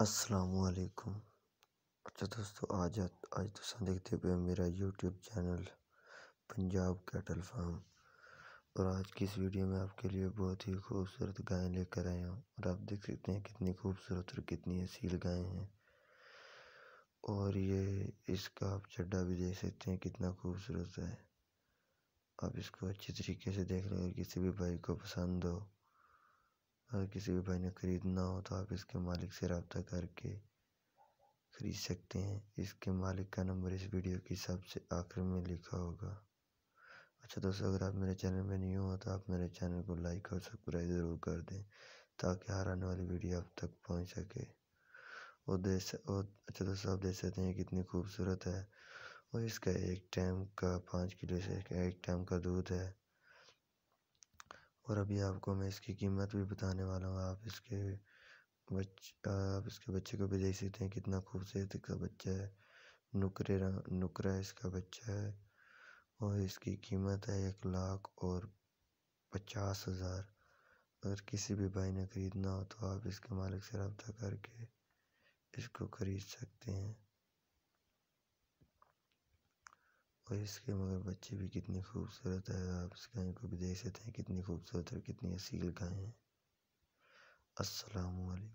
असलकुम अच्छा दोस्तों आज आज तुस तो देखते पे मेरा YouTube channel Punjab cattle farm और आज की इस वीडियो में आपके लिए बहुत ही खूबसूरत गायें लेकर आया हूँ और आप देख सकते हैं कितनी खूबसूरत और कितनी असील गायें हैं और ये इसका आप चड्डा भी देख सकते हैं कितना खूबसूरत है आप इसको अच्छे तरीके से देख रहे किसी भी भाई को पसंद हो अगर किसी भी भाई ने ख़रीदना हो तो आप इसके मालिक से रबता करके ख़रीद सकते हैं इसके मालिक का नंबर इस वीडियो के हिसाब से आखिर में लिखा होगा अच्छा दोस्तों अगर आप मेरे चैनल में नहीं हो तो आप मेरे चैनल को लाइक और सब्सक्राइब ज़रूर कर दें ताकि हर आने वाली वीडियो आप तक पहुंच सके और देश और अच्छा दोस्तों आप देख सकते हैं कितनी खूबसूरत है और इसका एक टाइम का पाँच किलो से एक टाइम का दूध है और अभी आपको मैं इसकी कीमत भी बताने वाला हूँ आप इसके बच आप इसके बच्चे को भी देख सकते हैं कितना खूबसूरत इसका बच्चा है नुकरे नुकरा इसका बच्चा है और इसकी कीमत है एक लाख और पचास हज़ार अगर किसी भी भाई ने ख़रीदना हो तो आप इसके मालिक से रबता करके इसको ख़रीद सकते हैं और इसके बच्चे भी कितनी खूबसूरत है आप इस गाय को भी देख सकते हैं कितनी खूबसूरत और कितनी असील गाय है असलकम